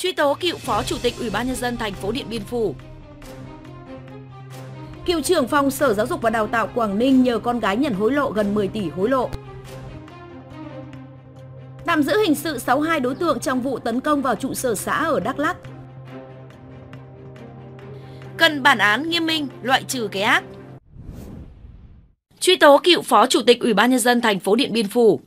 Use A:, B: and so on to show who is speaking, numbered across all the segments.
A: truy tố cựu phó chủ tịch Ủy ban nhân dân thành phố Điện Biên Phủ. Cựu trưởng phòng Sở Giáo dục và Đào tạo Quảng Ninh nhờ con gái nhận hối lộ gần 10 tỷ hối lộ. Tạm giữ hình sự 62 đối tượng trong vụ tấn công vào trụ sở xã ở Đắk Lắk. Cần bản án nghiêm minh loại trừ cái ác. Truy tố cựu phó chủ tịch Ủy ban nhân dân thành phố Điện Biên Phủ,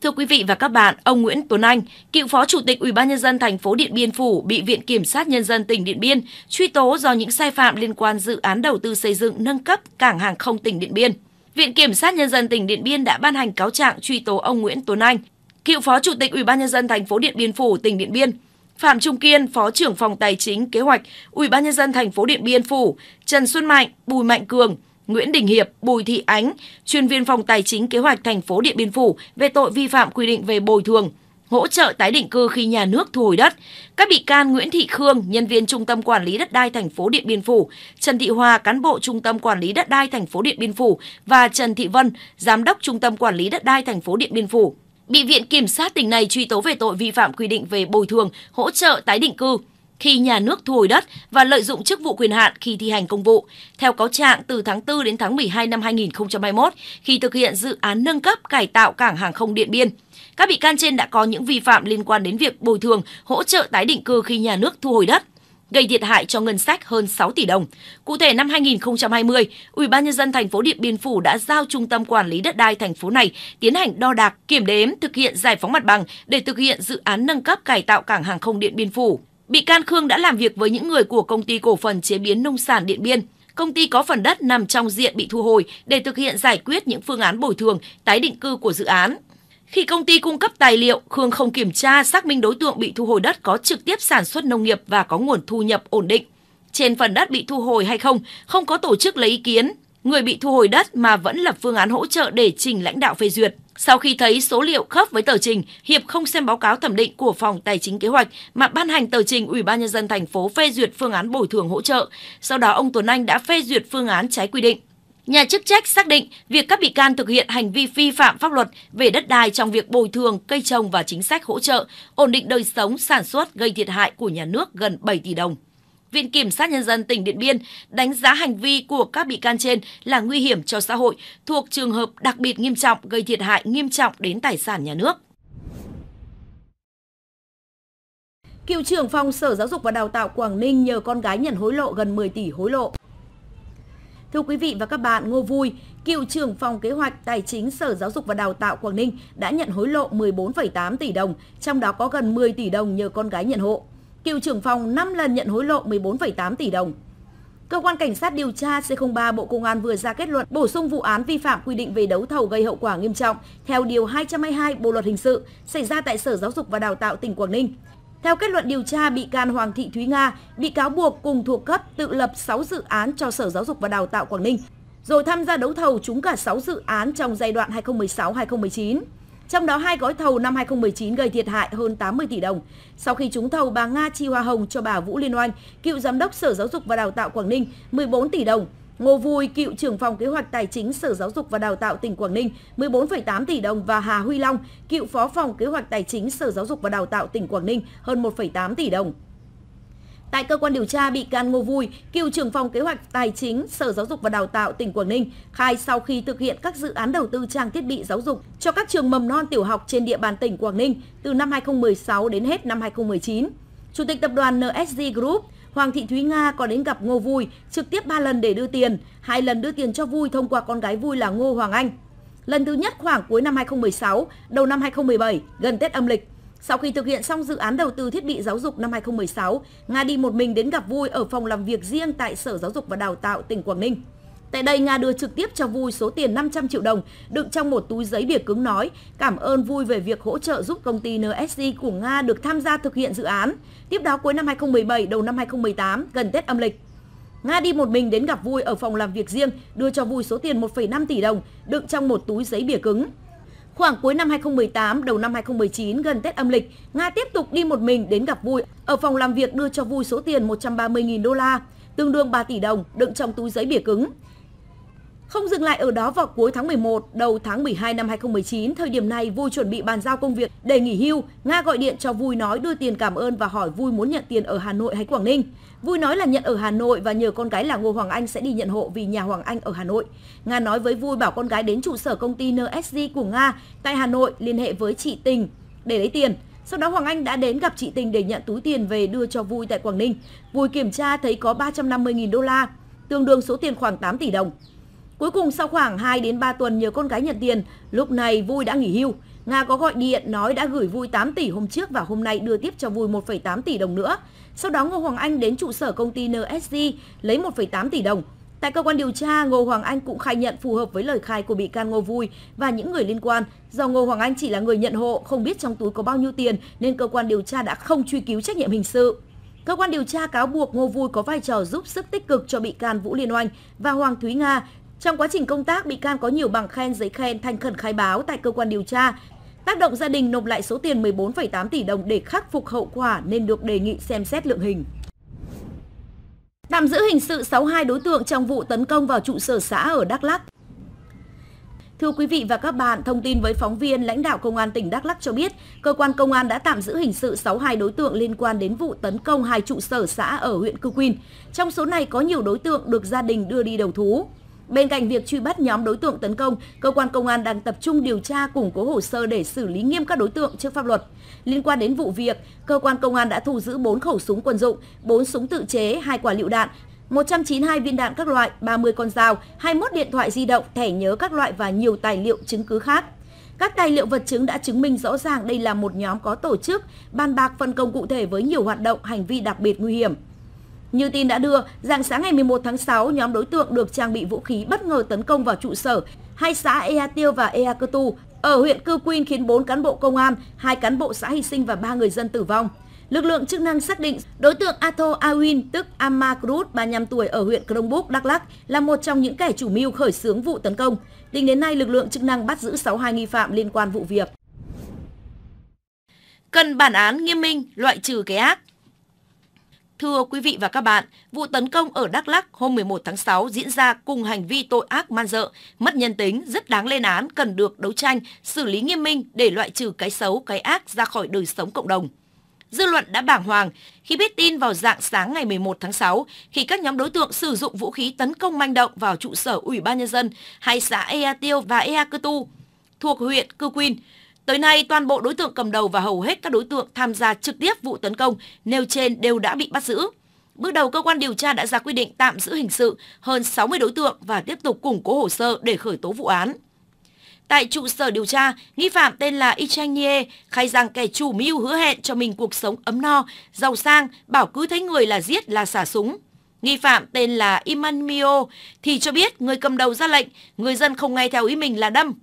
A: Thưa quý vị và các bạn, ông Nguyễn Tuấn Anh, cựu Phó Chủ tịch Ủy ban nhân dân thành phố Điện Biên Phủ bị Viện Kiểm sát nhân dân tỉnh Điện Biên truy tố do những sai phạm liên quan dự án đầu tư xây dựng nâng cấp cảng hàng không tỉnh Điện Biên. Viện Kiểm sát nhân dân tỉnh Điện Biên đã ban hành cáo trạng truy tố ông Nguyễn Tuấn Anh, cựu Phó Chủ tịch Ủy ban nhân dân thành phố Điện Biên Phủ tỉnh Điện Biên, Phạm Trung Kiên, Phó trưởng phòng Tài chính Kế hoạch Ủy ban nhân dân thành phố Điện Biên Phủ, Trần Xuân Mạnh, Bùi Mạnh Cường, Nguyễn Đình Hiệp, Bùi Thị Ánh, chuyên viên phòng tài chính kế hoạch thành phố Điện Biên Phủ về tội vi phạm quy định về bồi thường, hỗ trợ tái định cư khi nhà nước thu hồi đất. Các bị can Nguyễn Thị Khương, nhân viên Trung tâm Quản lý đất đai thành phố Điện Biên Phủ, Trần Thị Hòa, cán bộ Trung tâm Quản lý đất đai thành phố Điện Biên Phủ và Trần Thị Vân, giám đốc Trung tâm Quản lý đất đai thành phố Điện Biên Phủ bị Viện Kiểm sát tỉnh này truy tố về tội vi phạm quy định về bồi thường, hỗ trợ tái định cư khi nhà nước thu hồi đất và lợi dụng chức vụ quyền hạn khi thi hành công vụ. Theo cáo trạng, từ tháng 4 đến tháng 12 năm 2021, khi thực hiện dự án nâng cấp cải tạo cảng hàng không Điện Biên, các bị can trên đã có những vi phạm liên quan đến việc bồi thường, hỗ trợ tái định cư khi nhà nước thu hồi đất gây thiệt hại cho ngân sách hơn 6 tỷ đồng. Cụ thể năm 2020, Ủy ban nhân dân thành phố Điện Biên Phủ đã giao trung tâm quản lý đất đai thành phố này tiến hành đo đạc, kiểm đếm, thực hiện giải phóng mặt bằng để thực hiện dự án nâng cấp cải tạo cảng hàng không Điện Biên Phủ. Bị can Khương đã làm việc với những người của công ty cổ phần chế biến nông sản Điện Biên. Công ty có phần đất nằm trong diện bị thu hồi để thực hiện giải quyết những phương án bồi thường, tái định cư của dự án. Khi công ty cung cấp tài liệu, Khương không kiểm tra xác minh đối tượng bị thu hồi đất có trực tiếp sản xuất nông nghiệp và có nguồn thu nhập ổn định. Trên phần đất bị thu hồi hay không, không có tổ chức lấy ý kiến. Người bị thu hồi đất mà vẫn lập phương án hỗ trợ để trình lãnh đạo phê duyệt. Sau khi thấy số liệu khớp với tờ trình, Hiệp không xem báo cáo thẩm định của Phòng Tài chính Kế hoạch mà ban hành tờ trình Ủy ban nhân dân thành phố phê duyệt phương án bồi thường hỗ trợ. Sau đó ông Tuấn Anh đã phê duyệt phương án trái quy định. Nhà chức trách xác định việc các bị can thực hiện hành vi vi phạm pháp luật về đất đai trong việc bồi thường, cây trồng và chính sách hỗ trợ, ổn định đời sống, sản xuất gây thiệt hại của nhà nước gần 7 tỷ đồng. Viện Kiểm sát Nhân dân tỉnh Điện Biên đánh giá hành vi của các bị can trên là nguy hiểm cho xã hội, thuộc trường hợp đặc biệt nghiêm trọng gây thiệt hại nghiêm trọng đến tài sản nhà nước. Cựu trưởng phòng Sở Giáo dục và Đào tạo Quảng Ninh nhờ con gái nhận hối lộ gần 10 tỷ hối lộ. Thưa quý vị và các bạn, Ngô Vui, cựu trưởng phòng kế hoạch tài chính Sở Giáo dục và Đào tạo Quảng Ninh đã nhận hối lộ 14,8 tỷ đồng, trong đó có gần 10 tỷ đồng nhờ con gái nhận hộ cựu trưởng phòng 5 lần nhận hối lộ 14,8 tỷ đồng. Cơ quan Cảnh sát điều tra C03 Bộ Công an vừa ra kết luận bổ sung vụ án vi phạm quy định về đấu thầu gây hậu quả nghiêm trọng theo Điều 222 Bộ Luật Hình sự xảy ra tại Sở Giáo dục và Đào tạo tỉnh Quảng Ninh. Theo kết luận điều tra, bị can Hoàng Thị Thúy Nga, bị cáo buộc cùng thuộc cấp tự lập 6 dự án cho Sở Giáo dục và Đào tạo Quảng Ninh, rồi tham gia đấu thầu chúng cả 6 dự án trong giai đoạn 2016-2019. Trong đó hai gói thầu năm 2019 gây thiệt hại hơn 80 tỷ đồng. Sau khi trúng thầu, bà Nga chi hoa hồng cho bà Vũ Liên Oanh, cựu giám đốc Sở Giáo dục và Đào tạo Quảng Ninh 14 tỷ đồng. Ngô Vui, cựu trưởng phòng kế hoạch tài chính Sở Giáo dục và Đào tạo tỉnh Quảng Ninh 14,8 tỷ đồng và Hà Huy Long, cựu phó phòng kế hoạch tài chính Sở Giáo dục và Đào tạo tỉnh Quảng Ninh hơn 1,8 tỷ đồng. Tại cơ quan điều tra, bị can Ngô Vui, cựu trưởng phòng kế hoạch tài chính Sở Giáo dục và Đào tạo tỉnh Quảng Ninh, khai sau khi thực hiện các dự án đầu tư trang thiết bị giáo dục cho các trường mầm non tiểu học trên địa bàn tỉnh Quảng Ninh từ năm 2016 đến hết năm 2019. Chủ tịch tập đoàn NSG Group Hoàng Thị Thúy Nga có đến gặp Ngô Vui trực tiếp 3 lần để đưa tiền, hai lần đưa tiền cho Vui thông qua con gái Vui là Ngô Hoàng Anh. Lần thứ nhất khoảng cuối năm 2016, đầu năm 2017, gần Tết âm lịch, sau khi thực hiện xong dự án đầu tư thiết bị giáo dục năm 2016, Nga đi một mình đến gặp Vui ở phòng làm việc riêng tại Sở Giáo dục và Đào tạo tỉnh Quảng Ninh. Tại đây, Nga đưa trực tiếp cho Vui số tiền 500 triệu đồng đựng trong một túi giấy bìa cứng nói cảm ơn Vui về việc hỗ trợ giúp công ty NSG của Nga được tham gia thực hiện dự án. Tiếp đó cuối năm 2017, đầu năm 2018, gần Tết âm lịch, Nga đi một mình đến gặp Vui ở phòng làm việc riêng, đưa cho Vui số tiền 1,5 tỷ đồng đựng trong một túi giấy bìa cứng. Khoảng cuối năm 2018, đầu năm 2019 gần Tết âm lịch, Nga tiếp tục đi một mình đến gặp Vui ở phòng làm việc đưa cho Vui số tiền 130.000 đô la, tương đương 3 tỷ đồng, đựng trong túi giấy bìa cứng. Không dừng lại ở đó vào cuối tháng 11, đầu tháng 12 năm 2019, thời điểm này Vui chuẩn bị bàn giao công việc để nghỉ hưu, Nga gọi điện cho Vui nói đưa tiền cảm ơn và hỏi Vui muốn nhận tiền ở Hà Nội hay Quảng Ninh. Vui nói là nhận ở Hà Nội và nhờ con gái là Ngô Hoàng Anh sẽ đi nhận hộ vì nhà Hoàng Anh ở Hà Nội. Nga nói với Vui bảo con gái đến trụ sở công ty NSG của Nga tại Hà Nội liên hệ với chị Tình để lấy tiền. Sau đó Hoàng Anh đã đến gặp chị Tình để nhận túi tiền về đưa cho Vui tại Quảng Ninh. Vui kiểm tra thấy có 350.000 đô la, tương đương số tiền khoảng 8 tỷ đồng. Cuối cùng sau khoảng 2 đến 3 tuần nhờ con gái nhận tiền, lúc này Vui đã nghỉ hưu. Nga có gọi điện nói đã gửi Vui 8 tỷ hôm trước và hôm nay đưa tiếp cho Vui 1,8 tỷ đồng nữa. Sau đó Ngô Hoàng Anh đến trụ sở công ty NSG lấy 1,8 tỷ đồng. Tại cơ quan điều tra, Ngô Hoàng Anh cũng khai nhận phù hợp với lời khai của bị can Ngô Vui và những người liên quan. Do Ngô Hoàng Anh chỉ là người nhận hộ, không biết trong túi có bao nhiêu tiền nên cơ quan điều tra đã không truy cứu trách nhiệm hình sự. Cơ quan điều tra cáo buộc Ngô Vui có vai trò giúp sức tích cực cho bị can Vũ Liên Oanh và Hoàng Thúy Nga trong quá trình công tác, bị can có nhiều bằng khen, giấy khen, thành khẩn khai báo tại cơ quan điều tra. Tác động gia đình nộp lại số tiền 14,8 tỷ đồng để khắc phục hậu quả nên được đề nghị xem xét lượng hình. Tạm giữ hình sự 62 đối tượng trong vụ tấn công vào trụ sở xã ở Đắk Lắk. Thưa quý vị và các bạn, thông tin với phóng viên, lãnh đạo Công an tỉnh Đắk Lắk cho biết, cơ quan công an đã tạm giữ hình sự 62 đối tượng liên quan đến vụ tấn công hai trụ sở xã ở huyện Cư Quyên. Trong số này có nhiều đối tượng được gia đình đưa đi đầu thú. Bên cạnh việc truy bắt nhóm đối tượng tấn công, cơ quan công an đang tập trung điều tra củng cố hồ sơ để xử lý nghiêm các đối tượng trước pháp luật. Liên quan đến vụ việc, cơ quan công an đã thu giữ 4 khẩu súng quân dụng, 4 súng tự chế, 2 quả lựu đạn, 192 viên đạn các loại, 30 con dao, 21 điện thoại di động, thẻ nhớ các loại và nhiều tài liệu chứng cứ khác. Các tài liệu vật chứng đã chứng minh rõ ràng đây là một nhóm có tổ chức, bàn bạc phân công cụ thể với nhiều hoạt động, hành vi đặc biệt nguy hiểm. Như tin đã đưa, dạng sáng ngày 11 tháng 6, nhóm đối tượng được trang bị vũ khí bất ngờ tấn công vào trụ sở hai xã Ea Tiêu và Ea Cơ Tu ở huyện Cư Quyên khiến 4 cán bộ công an, hai cán bộ xã hy sinh và 3 người dân tử vong. Lực lượng chức năng xác định đối tượng Atho Awin tức Amma Krut, 35 tuổi ở huyện Krông Búc, Đắk Lắk là một trong những kẻ chủ mưu khởi xướng vụ tấn công. Tính đến nay, lực lượng chức năng bắt giữ 62 nghi phạm liên quan vụ việc. Cần bản án nghiêm minh, loại trừ cái ác. Thưa quý vị và các bạn, vụ tấn công ở Đắk Lắk hôm 11 tháng 6 diễn ra cùng hành vi tội ác man dợ, mất nhân tính, rất đáng lên án, cần được đấu tranh, xử lý nghiêm minh để loại trừ cái xấu, cái ác ra khỏi đời sống cộng đồng. Dư luận đã bàng hoàng khi biết tin vào dạng sáng ngày 11 tháng 6 khi các nhóm đối tượng sử dụng vũ khí tấn công manh động vào trụ sở Ủy ban Nhân dân hai xã Ea Tiêu và Ea Cơ Tu thuộc huyện Cư Quyên. Tới nay, toàn bộ đối tượng cầm đầu và hầu hết các đối tượng tham gia trực tiếp vụ tấn công nêu trên đều đã bị bắt giữ. Bước đầu, cơ quan điều tra đã ra quy định tạm giữ hình sự hơn 60 đối tượng và tiếp tục củng cố hồ sơ để khởi tố vụ án. Tại trụ sở điều tra, nghi phạm tên là Y Chang Nie khai rằng kẻ chủ mưu hứa hẹn cho mình cuộc sống ấm no, giàu sang, bảo cứ thấy người là giết là xả súng. Nghi phạm tên là Iman Mio thì cho biết người cầm đầu ra lệnh, người dân không nghe theo ý mình là đâm.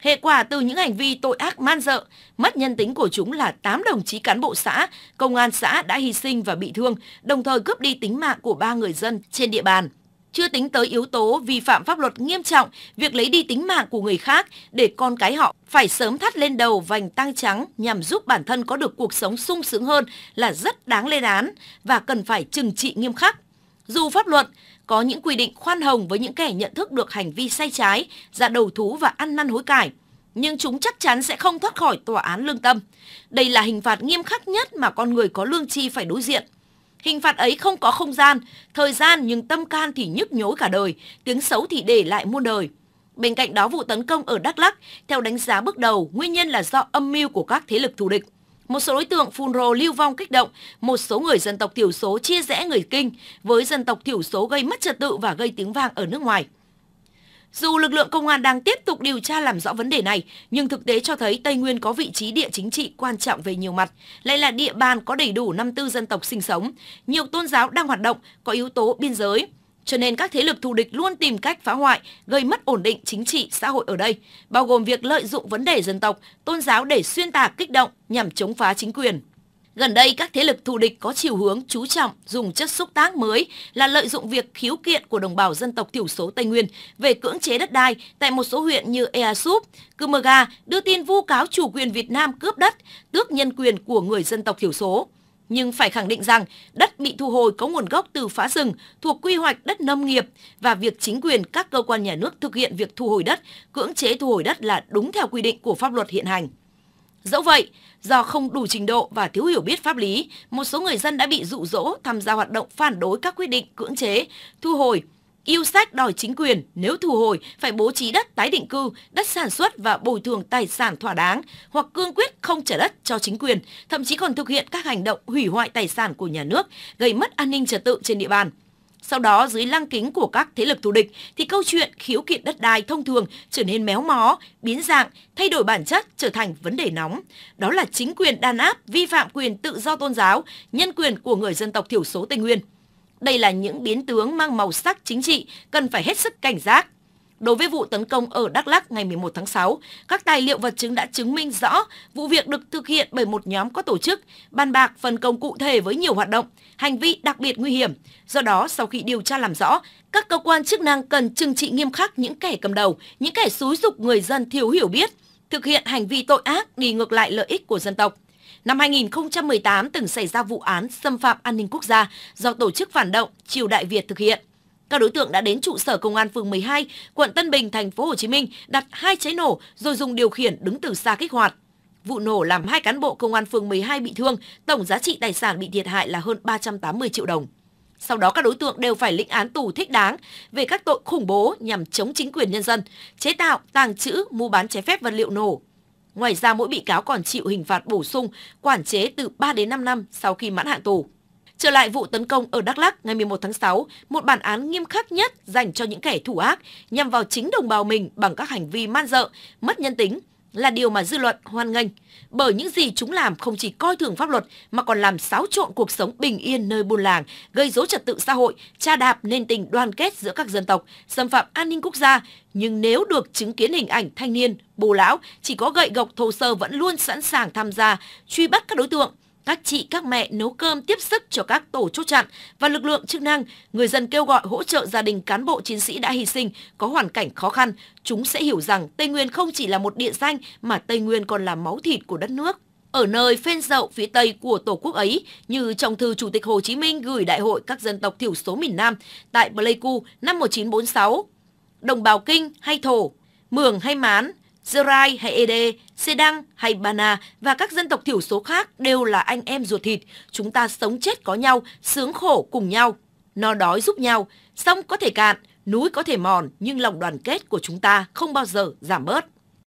A: Hệ quả từ những hành vi tội ác man dợ, mất nhân tính của chúng là 8 đồng chí cán bộ xã, công an xã đã hy sinh và bị thương, đồng thời cướp đi tính mạng của 3 người dân trên địa bàn. Chưa tính tới yếu tố vi phạm pháp luật nghiêm trọng, việc lấy đi tính mạng của người khác để con cái họ phải sớm thắt lên đầu vành tang trắng nhằm giúp bản thân có được cuộc sống sung sướng hơn là rất đáng lên án và cần phải trừng trị nghiêm khắc. Dù pháp luật có những quy định khoan hồng với những kẻ nhận thức được hành vi sai trái, ra đầu thú và ăn năn hối cải. Nhưng chúng chắc chắn sẽ không thoát khỏi tòa án lương tâm. Đây là hình phạt nghiêm khắc nhất mà con người có lương tri phải đối diện. Hình phạt ấy không có không gian, thời gian nhưng tâm can thì nhức nhối cả đời, tiếng xấu thì để lại muôn đời. Bên cạnh đó vụ tấn công ở Đắk Lắk, theo đánh giá bước đầu, nguyên nhân là do âm mưu của các thế lực thù địch. Một số đối tượng phun rồ lưu vong kích động, một số người dân tộc thiểu số chia rẽ người Kinh với dân tộc thiểu số gây mất trật tự và gây tiếng vang ở nước ngoài. Dù lực lượng công an đang tiếp tục điều tra làm rõ vấn đề này, nhưng thực tế cho thấy Tây Nguyên có vị trí địa chính trị quan trọng về nhiều mặt, lại là địa bàn có đầy đủ 54 dân tộc sinh sống, nhiều tôn giáo đang hoạt động, có yếu tố biên giới – cho nên các thế lực thù địch luôn tìm cách phá hoại, gây mất ổn định chính trị xã hội ở đây, bao gồm việc lợi dụng vấn đề dân tộc, tôn giáo để xuyên tạc kích động nhằm chống phá chính quyền. Gần đây, các thế lực thù địch có chiều hướng chú trọng dùng chất xúc tác mới là lợi dụng việc khiếu kiện của đồng bào dân tộc thiểu số Tây Nguyên về cưỡng chế đất đai tại một số huyện như Ea Súp, Cư Mơ Ga đưa tin vu cáo chủ quyền Việt Nam cướp đất, tước nhân quyền của người dân tộc thiểu số nhưng phải khẳng định rằng đất bị thu hồi có nguồn gốc từ phá rừng thuộc quy hoạch đất nông nghiệp và việc chính quyền các cơ quan nhà nước thực hiện việc thu hồi đất, cưỡng chế thu hồi đất là đúng theo quy định của pháp luật hiện hành. Dẫu vậy, do không đủ trình độ và thiếu hiểu biết pháp lý, một số người dân đã bị dụ dỗ tham gia hoạt động phản đối các quyết định cưỡng chế, thu hồi Yêu sách đòi chính quyền nếu thu hồi phải bố trí đất tái định cư, đất sản xuất và bồi thường tài sản thỏa đáng hoặc cương quyết không trả đất cho chính quyền, thậm chí còn thực hiện các hành động hủy hoại tài sản của nhà nước, gây mất an ninh trật tự trên địa bàn. Sau đó dưới lăng kính của các thế lực thù địch thì câu chuyện khiếu kiện đất đai thông thường trở nên méo mó, biến dạng, thay đổi bản chất trở thành vấn đề nóng. Đó là chính quyền đàn áp vi phạm quyền tự do tôn giáo, nhân quyền của người dân tộc thiểu số Tây Nguyên. Đây là những biến tướng mang màu sắc chính trị cần phải hết sức cảnh giác. Đối với vụ tấn công ở Đắk Lắk ngày 11 tháng 6, các tài liệu vật chứng đã chứng minh rõ vụ việc được thực hiện bởi một nhóm có tổ chức, bàn bạc phân công cụ thể với nhiều hoạt động, hành vi đặc biệt nguy hiểm. Do đó, sau khi điều tra làm rõ, các cơ quan chức năng cần trừng trị nghiêm khắc những kẻ cầm đầu, những kẻ xúi dục người dân thiếu hiểu biết, thực hiện hành vi tội ác đi ngược lại lợi ích của dân tộc. Năm 2018 từng xảy ra vụ án xâm phạm an ninh quốc gia do tổ chức phản động Triều Đại Việt thực hiện. Các đối tượng đã đến trụ sở công an phường 12, quận Tân Bình, thành phố Hồ Chí Minh đặt hai trái nổ rồi dùng điều khiển đứng từ xa kích hoạt. Vụ nổ làm hai cán bộ công an phường 12 bị thương, tổng giá trị tài sản bị thiệt hại là hơn 380 triệu đồng. Sau đó các đối tượng đều phải lĩnh án tù thích đáng về các tội khủng bố nhằm chống chính quyền nhân dân, chế tạo, tàng trữ, mua bán trái phép vật liệu nổ, Ngoài ra mỗi bị cáo còn chịu hình phạt bổ sung, quản chế từ 3 đến 5 năm sau khi mãn hạn tù. Trở lại vụ tấn công ở Đắk Lắk ngày 11 tháng 6, một bản án nghiêm khắc nhất dành cho những kẻ thủ ác nhằm vào chính đồng bào mình bằng các hành vi man dợ, mất nhân tính, là điều mà dư luận hoan nghênh, bởi những gì chúng làm không chỉ coi thường pháp luật mà còn làm xáo trộn cuộc sống bình yên nơi buôn làng, gây rối trật tự xã hội, tra đạp nền tình đoàn kết giữa các dân tộc, xâm phạm an ninh quốc gia. Nhưng nếu được chứng kiến hình ảnh thanh niên, bồ lão chỉ có gậy gộc thô sơ vẫn luôn sẵn sàng tham gia, truy bắt các đối tượng, các chị, các mẹ nấu cơm tiếp sức cho các tổ chốt chặn và lực lượng chức năng, người dân kêu gọi hỗ trợ gia đình cán bộ chiến sĩ đã hy sinh có hoàn cảnh khó khăn. Chúng sẽ hiểu rằng Tây Nguyên không chỉ là một địa danh mà Tây Nguyên còn là máu thịt của đất nước. Ở nơi phên dậu phía Tây của Tổ quốc ấy, như trong thư Chủ tịch Hồ Chí Minh gửi Đại hội các dân tộc thiểu số miền Nam tại Pleiku năm 1946, đồng bào Kinh hay Thổ, Mường hay Mán, Zerai hay Ede, Sedang hay Bana và các dân tộc thiểu số khác đều là anh em ruột thịt. Chúng ta sống chết có nhau, sướng khổ cùng nhau. Nó đói giúp nhau, sông có thể cạn, núi có thể mòn nhưng lòng đoàn kết của chúng ta không bao giờ giảm bớt.